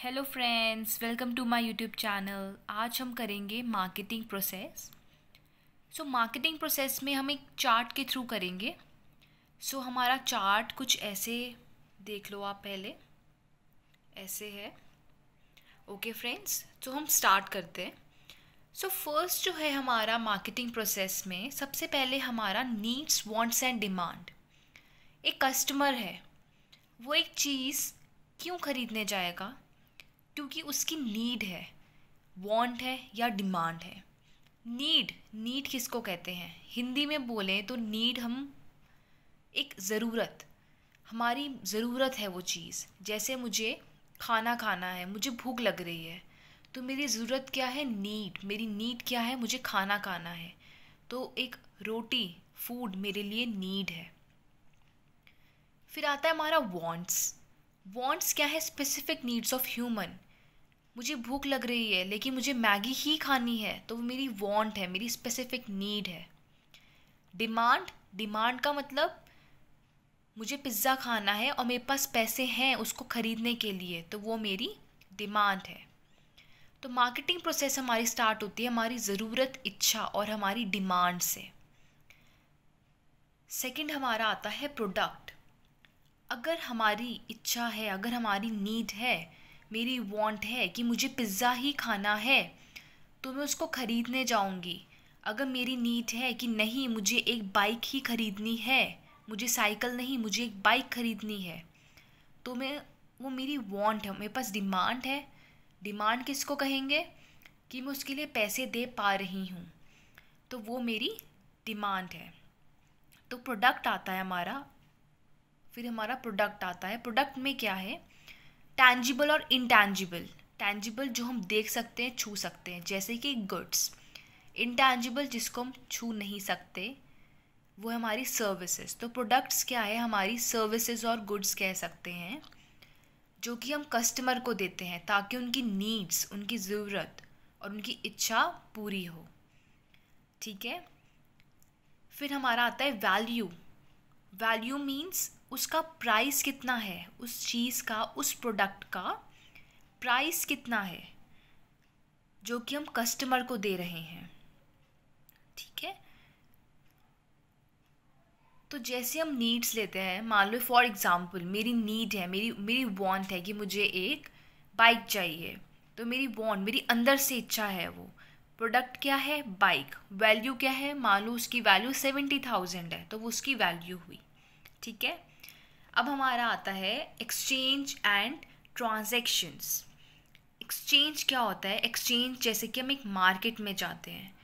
Hello friends welcome to my YouTube channel आज हम करेंगे marketing process so marketing process में हम एक चार्ट के थ्रू करेंगे सो so, हमारा चार्ट कुछ ऐसे देख लो आप पहले ऐसे है ओके फ्रेंड्स तो हम स्टार्ट करते हैं सो so, फर्स्ट जो है हमारा मार्केटिंग प्रोसेस में सबसे पहले हमारा नीड्स वांट्स एंड डिमांड एक कस्टमर है वो एक चीज़ क्यों ख़रीदने जाएगा क्योंकि उसकी नीड है वांट है या डिमांड है नीड नीड किसको कहते हैं हिंदी में बोलें तो नीड हम एक ज़रूरत हमारी ज़रूरत है वो चीज़ जैसे मुझे खाना खाना है मुझे भूख लग रही है तो मेरी ज़रूरत क्या है नीड मेरी नीड क्या है मुझे खाना खाना है तो एक रोटी फूड मेरे लिए नीड है फिर आता है हमारा वॉन्ट्स वॉन्ट्स क्या है स्पेसिफिक नीड्स ऑफ ह्यूमन मुझे भूख लग रही है लेकिन मुझे मैगी ही खानी है तो वो मेरी वॉन्ट है मेरी स्पेसिफिक नीड है डिमांड डिमांड का मतलब मुझे पिज़्ज़ा खाना है और मेरे पास पैसे हैं उसको ख़रीदने के लिए तो वो मेरी डिमांड है तो मार्केटिंग प्रोसेस हमारी स्टार्ट होती है हमारी ज़रूरत इच्छा और हमारी डिमांड से सेकंड हमारा आता है प्रोडक्ट अगर हमारी इच्छा है अगर हमारी नीड है मेरी वांट है कि मुझे पिज़्ज़ा ही खाना है तो मैं उसको ख़रीदने जाऊँगी अगर मेरी नीड है कि नहीं मुझे एक बाइक ही ख़रीदनी है मुझे साइकिल नहीं मुझे एक बाइक ख़रीदनी है तो मैं वो मेरी वांट है मेरे पास डिमांड है डिमांड किसको कहेंगे कि मैं उसके लिए पैसे दे पा रही हूँ तो वो मेरी डिमांड है तो प्रोडक्ट आता है हमारा फिर हमारा प्रोडक्ट आता है प्रोडक्ट में क्या है टैंजिबल और इनटैंजिबल टैंजिबल जो हम देख सकते हैं छू सकते हैं जैसे कि गुड्स इनटैंजिबल जिसको हम छू नहीं सकते वो है हमारी सर्विसेज तो प्रोडक्ट्स क्या है हमारी सर्विसेज और गुड्स कह सकते हैं जो कि हम कस्टमर को देते हैं ताकि उनकी नीड्स उनकी ज़रूरत और उनकी इच्छा पूरी हो ठीक है फिर हमारा आता है वैल्यू वैल्यू मीन्स उसका प्राइस कितना है उस चीज़ का उस प्रोडक्ट का प्राइस कितना है जो कि हम कस्टमर को दे रहे हैं ठीक है तो जैसे हम नीड्स लेते हैं मान लो फॉर एग्ज़ाम्पल मेरी नीड है मेरी मेरी वॉन्ट है कि मुझे एक बाइक चाहिए तो मेरी वॉन्ट मेरी अंदर से इच्छा है वो प्रोडक्ट क्या है बाइक वैल्यू क्या है मान लो उसकी वैल्यू सेवेंटी थाउजेंड है तो वो उसकी वैल्यू हुई ठीक है अब हमारा आता है एक्सचेंज एंड ट्रांजेक्शन्स एक्सचेंज क्या होता है एक्सचेंज जैसे कि हम एक मार्केट में जाते हैं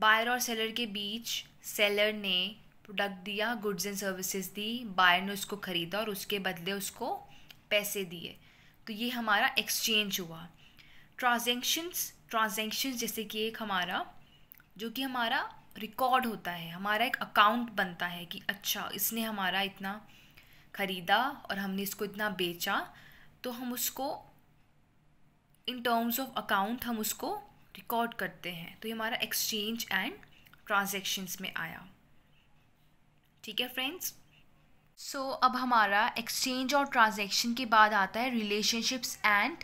बायर और सेलर के बीच सेलर ने प्रोडक्ट दिया गुड्स एंड सर्विसेज दी बायर ने उसको ख़रीदा और उसके बदले उसको पैसे दिए तो ये हमारा एक्सचेंज हुआ ट्रांजेक्शन्स ट्रांजेक्शन्स जैसे कि एक हमारा जो कि हमारा रिकॉर्ड होता है हमारा एक अकाउंट बनता है कि अच्छा इसने हमारा इतना ख़रीदा और हमने इसको इतना बेचा तो हम उसको इन टर्म्स ऑफ अकाउंट हम उसको रिकॉर्ड करते हैं तो ये हमारा एक्सचेंज एंड ट्रांजेक्शन्स में आया ठीक है फ्रेंड्स सो so, अब हमारा एक्सचेंज और ट्रांजेक्शन के बाद आता है रिलेशनशिप्स एंड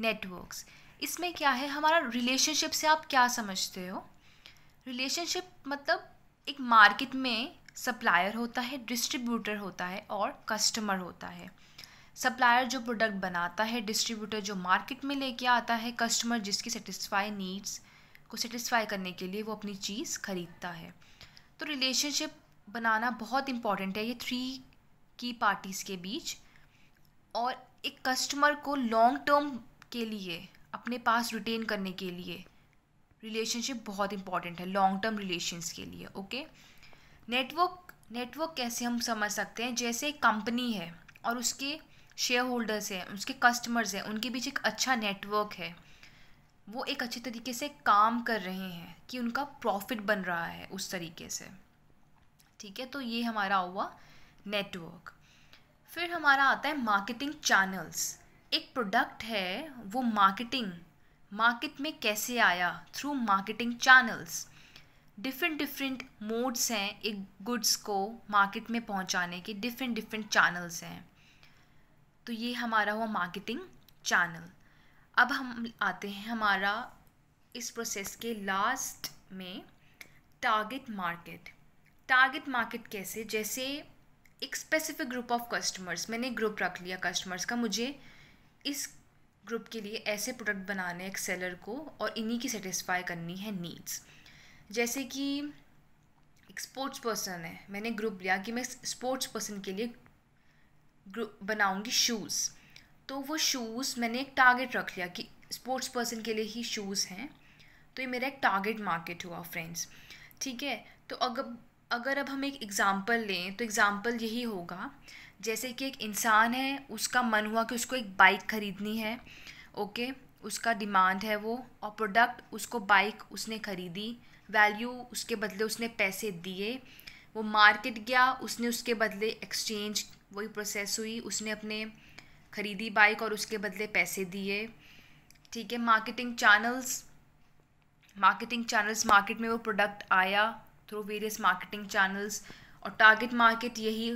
नेटवर्क्स इसमें क्या है हमारा रिलेशनशिप से आप क्या समझते हो रिलेशनशिप मतलब एक मार्केट में सप्लायर होता है डिस्ट्रीब्यूटर होता है और कस्टमर होता है सप्लायर जो प्रोडक्ट बनाता है डिस्ट्रीब्यूटर जो मार्केट में लेके आता है कस्टमर जिसकी सेटिस्फाई नीड्स को सेटिस्फाई करने के लिए वो अपनी चीज़ खरीदता है तो रिलेशनशिप बनाना बहुत इम्पॉर्टेंट है ये थ्री की पार्टीज़ के बीच और एक कस्टमर को लॉन्ग टर्म के लिए अपने पास रिटेन करने के लिए रिलेशनशिप बहुत इंपॉर्टेंट है लॉन्ग टर्म रिलेशंस के लिए ओके okay? नेटवर्क नेटवर्क कैसे हम समझ सकते हैं जैसे कंपनी है और उसके शेयर होल्डर्स हैं उसके कस्टमर्स हैं उनके बीच एक अच्छा नेटवर्क है वो एक अच्छे तरीके से काम कर रहे हैं कि उनका प्रॉफिट बन रहा है उस तरीके से ठीक है तो ये हमारा हुआ नेटवर्क फिर हमारा आता है मार्केटिंग चैनल्स एक प्रोडक्ट है वो मार्केटिंग मार्केट में कैसे आया through marketing channels different different modes हैं एक गुड्स को मार्केट में पहुंचाने के डिफरेंट डिफरेंट चैनल्स हैं तो ये हमारा हुआ मार्केटिंग चैनल अब हम आते हैं हमारा इस प्रोसेस के लास्ट में टारगेट मार्केट टारगेट मार्केट कैसे जैसे एक स्पेसिफिक ग्रुप ऑफ कस्टमर्स मैंने ग्रुप रख लिया कस्टमर्स का मुझे इस ग्रुप के लिए ऐसे प्रोडक्ट बनाने एक सेलर को और इन्हीं की सेटिस्फाई करनी है नीड्स जैसे कि एक स्पोर्ट्स पर्सन है मैंने ग्रुप लिया कि मैं स्पोर्ट्स पर्सन के लिए ग्रुप बनाऊँगी शूज़ तो वो शूज़ मैंने एक टारगेट रख लिया कि स्पोर्ट्स पर्सन के लिए ही शूज़ हैं तो ये मेरा एक टारगेट मार्केट हुआ फ्रेंड्स ठीक है तो अगर अगर अब हम एक एग्ज़ाम्पल लें तो एग्ज़ाम्पल यही होगा जैसे कि एक इंसान है उसका मन हुआ कि उसको एक बाइक ख़रीदनी है ओके उसका डिमांड है वो और प्रोडक्ट उसको बाइक उसने ख़रीदी वैल्यू उसके बदले उसने पैसे दिए वो मार्केट गया उसने उसके बदले एक्सचेंज वही प्रोसेस हुई उसने अपने ख़रीदी बाइक और उसके बदले पैसे दिए ठीक है marketing channels marketing channels market में वो प्रोडक्ट आया थ्रू वेरियस मार्केटिंग चैनल्स और टारगेट मार्केट यही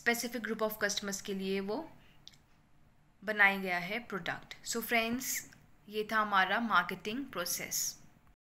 स्पेसिफिक ग्रुप ऑफ कस्टमर्स के लिए वो बनाया गया है प्रोडक्ट सो फ्रेंड्स ये था हमारा मार्केटिंग प्रोसेस